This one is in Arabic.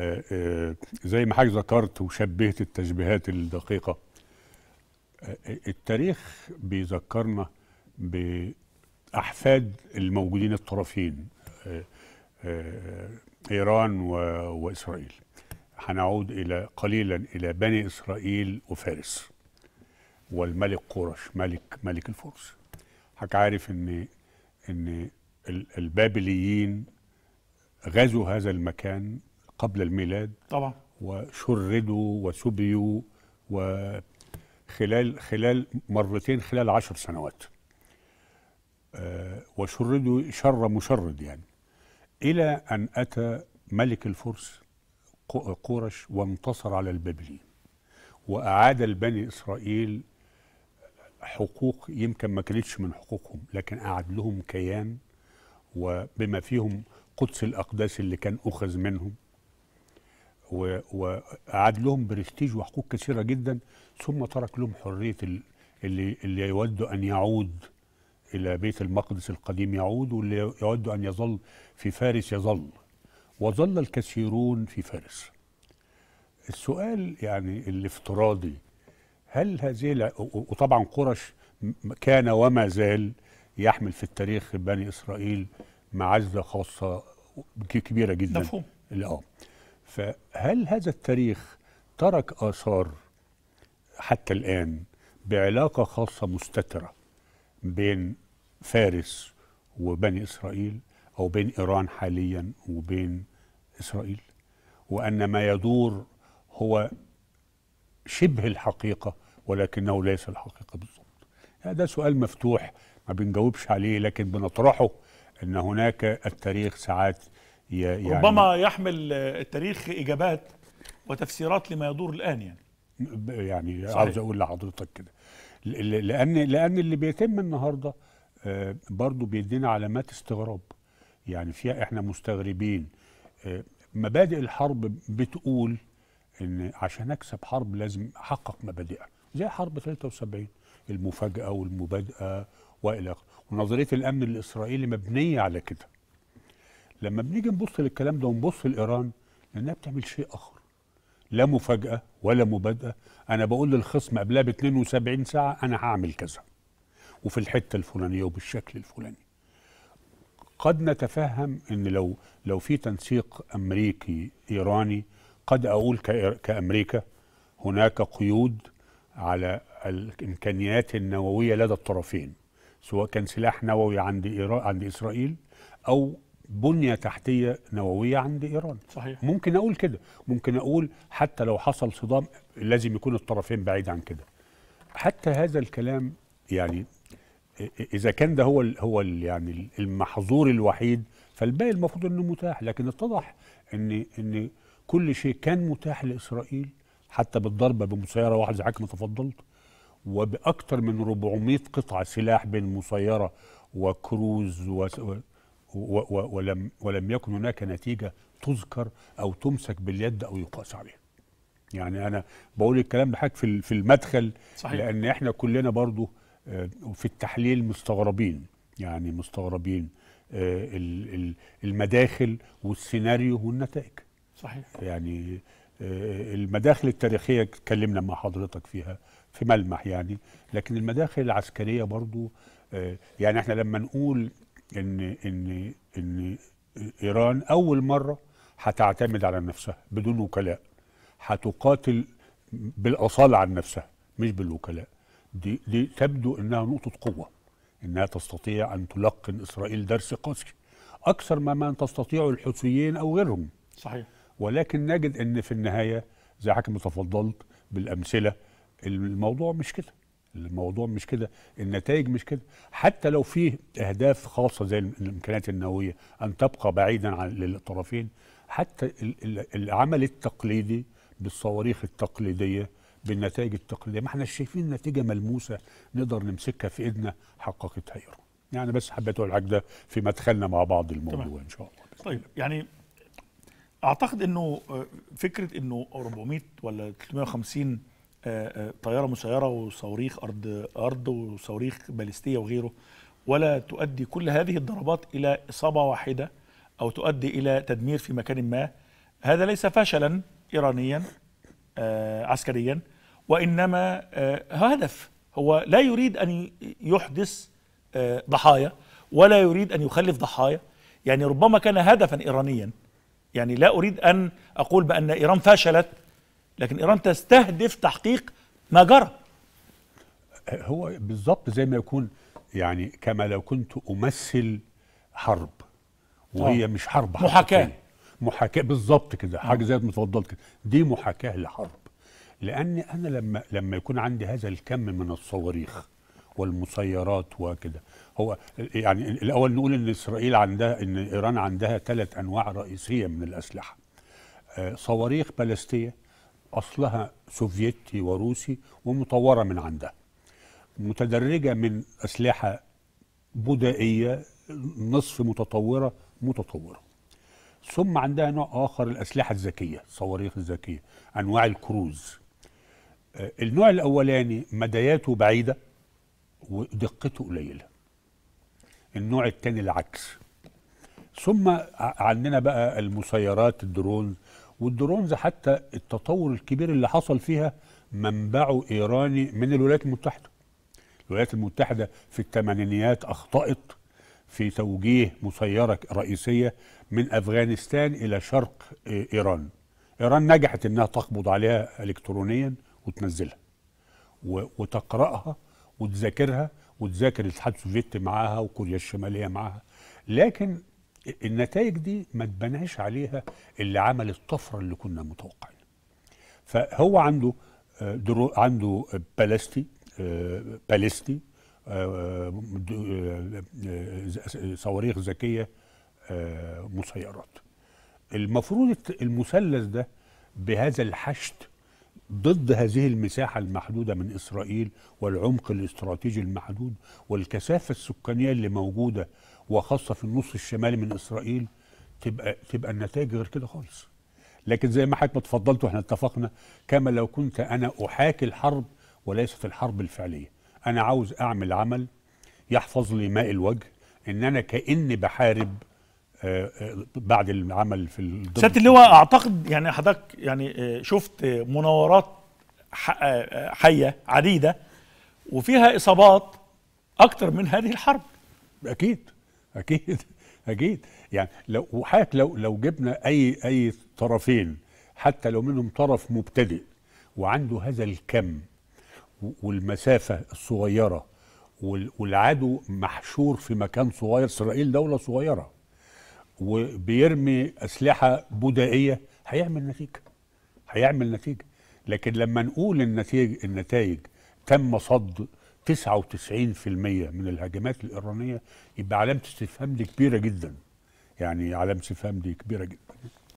آه، آه، زي ما حضرتك ذكرت وشبهت التشبيهات الدقيقة آه، التاريخ بيذكرنا بأحفاد الموجودين الطرفين إيران وإسرائيل هنعود إلى قليلا إلى بني إسرائيل وفارس والملك قرش ملك ملك الفرس حضرتك عارف إن إن البابليين غزوا هذا المكان قبل الميلاد طبعا وشردوا وسبيوا وخلال خلال مرتين خلال عشر سنوات آه، وشردوا شر مشرد يعني إلى أن أتى ملك الفرس قورش وانتصر على البابليين وأعاد لبني إسرائيل حقوق يمكن ما كانتش من حقوقهم لكن أعد لهم كيان وبما فيهم قدس الأقداس اللي كان أخذ منهم وأعاد لهم برستيج وحقوق كثيرة جدا ثم ترك لهم حرية اللي, اللي يود أن يعود إلى بيت المقدس القديم يعود واللي يود أن يظل في فارس يظل وظل الكثيرون في فارس السؤال يعني الافتراضي هل هذه وطبعا قرش كان وما زال يحمل في التاريخ بني إسرائيل معزة خاصة كبيرة جدا مفهوم فهل هذا التاريخ ترك آثار حتى الآن بعلاقة خاصة مستترة بين فارس وبني إسرائيل أو بين إيران حاليا وبين إسرائيل وأن ما يدور هو شبه الحقيقة ولكنه ليس الحقيقة بالضبط هذا سؤال مفتوح ما بنجاوبش عليه لكن بنطرحه أن هناك التاريخ ساعات يعني ربما يحمل التاريخ إجابات وتفسيرات لما يدور الآن يعني يعني صحيح. عاوز أقول لحضرتك كده لأن لأن اللي بيتم النهارده آه، برضه بيدينا علامات استغراب يعني فيها احنا مستغربين آه، مبادئ الحرب بتقول ان عشان اكسب حرب لازم احقق مبادئها زي حرب 73 المفاجاه والمبادئه والى اخره ونظريه الامن الاسرائيلي مبنيه على كده لما بنيجي نبص للكلام ده ونبص لايران لانها بتعمل شيء اخر لا مفاجاه ولا مبادئه انا بقول للخصم قبلها ب 72 ساعه انا هعمل كذا وفي الحته الفلانيه وبالشكل الفلاني قد نتفهم ان لو لو في تنسيق امريكي ايراني قد اقول كامريكا هناك قيود على الامكانيات النوويه لدى الطرفين سواء كان سلاح نووي عند عند اسرائيل او بنية تحتية نووية عند إيران صحيح ممكن أقول كده ممكن أقول حتى لو حصل صدام لازم يكون الطرفين بعيد عن كده حتى هذا الكلام يعني إذا كان ده هو الـ هو الـ يعني المحظور الوحيد فالباقي المفروض إنه متاح لكن اتضح إن إن كل شيء كان متاح لإسرائيل حتى بالضربة بمسيرة واحدة زي حضرتك ما تفضلت وبأكثر من 400 قطعة سلاح بين مسيرة وكروز و... ولم ولم يكن هناك نتيجه تذكر او تمسك باليد او يقاس عليها. يعني انا بقول الكلام ده في في المدخل صحيح. لان احنا كلنا برضو آه، في التحليل مستغربين يعني مستغربين آه، المداخل والسيناريو والنتائج صحيح يعني آه، المداخل التاريخيه اتكلمنا مع حضرتك فيها في ملمح يعني لكن المداخل العسكريه برضو يعني احنا لما نقول ان ان ان ايران اول مره هتعتمد على نفسها بدون وكلاء هتقاتل بالاصاله عن نفسها مش بالوكلاء دي دي تبدو انها نقطه قوه انها تستطيع ان تلقن اسرائيل درس قاسي اكثر مما تستطيعه الحوثيين او غيرهم صحيح ولكن نجد ان في النهايه زي حكم تفضلت بالامثله الموضوع مش كده الموضوع مش كده النتائج مش كده حتى لو فيه اهداف خاصه زي الامكانيات النوويه ان تبقى بعيدا عن للطرفين حتى العمل التقليدي بالصواريخ التقليديه بالنتائج التقليديه ما احنا شايفين نتيجه ملموسه نقدر نمسكها في ايدنا حققتها ايران يعني بس حبيت اقول ده في مدخلنا مع بعض الموضوع ان شاء الله طيب يعني اعتقد انه آه، فكره انه 400 ولا 350 آه، آه، طياره مسيره وصواريخ ارض ارض وصواريخ باليستيه وغيره ولا تؤدي كل هذه الضربات الى اصابه واحده او تؤدي الى تدمير في مكان ما هذا ليس فشلا ايرانيا آه، عسكريا وانما هدف هو لا يريد ان يحدث ضحايا ولا يريد ان يخلف ضحايا يعني ربما كان هدفا ايرانيا يعني لا اريد ان اقول بان ايران فشلت لكن إيران تستهدف تحقيق ما جرى هو بالظبط زي ما يكون يعني كما لو كنت أمثل حرب وهي أوه. مش حرب محاكاة محاكاة بالظبط كده آه. حاجة زي ما اتفضلت كده دي محاكاة لحرب لأن أنا لما لما يكون عندي هذا الكم من الصواريخ والمسيرات وكده هو يعني الأول نقول إن إسرائيل عندها إن إيران عندها ثلاث أنواع رئيسية من الأسلحة آه، صواريخ بالستية أصلها سوفيتي وروسي ومطورة من عندها متدرجة من أسلحة بدائية نصف متطورة متطورة ثم عندها نوع آخر الأسلحة الذكية الصواريخ الذكية أنواع الكروز آه، النوع الأولاني مداياته بعيدة ودقته قليلة النوع الثاني العكس ثم عندنا بقى المسيرات الدرون والدرونز حتى التطور الكبير اللي حصل فيها منبعه ايراني من الولايات المتحده الولايات المتحده في الثمانينيات اخطات في توجيه مسيره رئيسيه من افغانستان الى شرق ايران ايران نجحت انها تقبض عليها الكترونيا وتنزلها وتقراها وتذاكرها وتذاكر الاتحاد السوفيتي معاها وكوريا الشماليه معاها لكن النتائج دي ما اتبناش عليها اللي عمل الطفره اللي كنا متوقعين فهو عنده آه، درو عنده بالستي آه، بالستي آه، صواريخ ذكيه مسيرات المفروض المثلث ده بهذا الحشد ضد هذه المساحة المحدودة من إسرائيل والعمق الاستراتيجي المحدود والكثافة السكانية اللي موجودة وخاصة في النص الشمالي من إسرائيل تبقى تبقى النتائج غير كده خالص. لكن زي ما حضرتك اتفضلت واحنا اتفقنا كما لو كنت أنا أحاكي الحرب وليست الحرب الفعلية. أنا عاوز أعمل عمل يحفظ لي ماء الوجه إن أنا كأني بحارب بعد العمل في سياده اللواء اعتقد يعني حضرتك يعني آه، شفت مناورات آه، آه، حيه عديده وفيها اصابات اكتر من هذه الحرب اكيد اكيد اكيد يعني لو وحياة لو لو جبنا اي اي طرفين حتى لو منهم طرف مبتدئ وعنده هذا الكم والمسافه الصغيره والعدو محشور في مكان صغير اسرائيل دوله صغيره وبيرمي اسلحه بدائيه هيعمل نتيجه هيعمل نتيجه لكن لما نقول النتيج النتائج تم صد 99% من الهجمات الايرانيه يبقى علامه استفهام دي كبيره جدا يعني علامه استفهام دي كبيره جدا